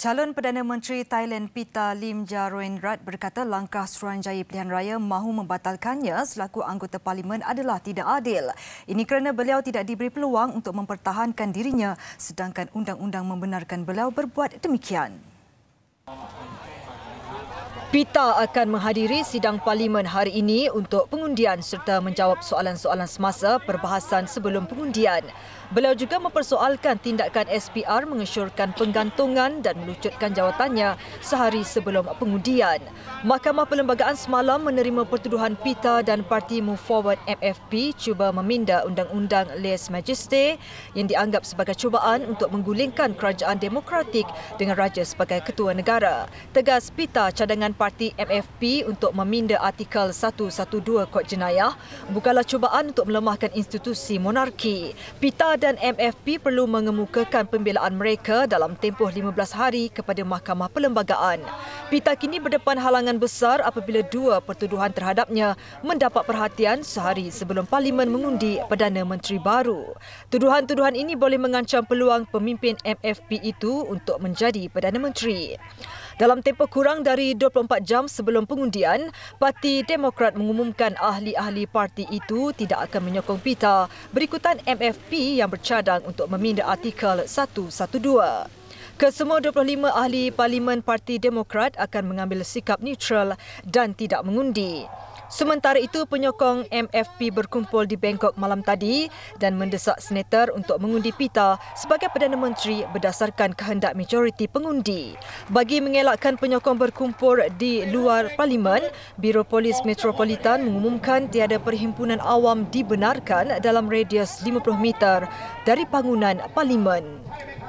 Calon Perdana Menteri Thailand Pita Lim Jaroen Rat berkata langkah Suruhanjaya Pilihan Raya mahu membatalkannya selaku anggota parlimen adalah tidak adil. Ini kerana beliau tidak diberi peluang untuk mempertahankan dirinya sedangkan undang-undang membenarkan beliau berbuat demikian. PITA akan menghadiri sidang parlimen hari ini untuk pengundian serta menjawab soalan-soalan semasa perbahasan sebelum pengundian. Beliau juga mempersoalkan tindakan SPR mengesyorkan penggantungan dan melucutkan jawatannya sehari sebelum pengundian. Mahkamah Perlembagaan semalam menerima pertuduhan PITA dan Parti Move Forward MFP cuba meminda undang-undang Les Majesty yang dianggap sebagai cubaan untuk menggulingkan kerajaan demokratik dengan raja sebagai ketua negara. Tegas PITA cadangan parti parti MFP untuk meminda artikel 112 Kod Jenayah bukanlah cubaan untuk melemahkan institusi monarki. PITA dan MFP perlu mengemukakan pembelaan mereka dalam tempoh 15 hari kepada Mahkamah Perlembagaan. PITA kini berdepan halangan besar apabila dua pertuduhan terhadapnya mendapat perhatian sehari sebelum Parlimen mengundi Perdana Menteri baru. Tuduhan-tuduhan ini boleh mengancam peluang pemimpin MFP itu untuk menjadi Perdana Menteri. Dalam tempoh kurang dari 24 24 jam sebelum pengundian, Parti Demokrat mengumumkan ahli-ahli parti itu tidak akan menyokong PITA berikutan MFP yang bercadang untuk meminda artikel 112. Kesemua 25 ahli Parlimen Parti Demokrat akan mengambil sikap neutral dan tidak mengundi. Sementara itu, penyokong MFP berkumpul di Bangkok malam tadi dan mendesak senator untuk mengundi Pita sebagai Perdana Menteri berdasarkan kehendak majoriti pengundi. Bagi mengelakkan penyokong berkumpul di luar Parlimen, Biro Polis Metropolitan mengumumkan tiada perhimpunan awam dibenarkan dalam radius 50 meter dari bangunan Parlimen.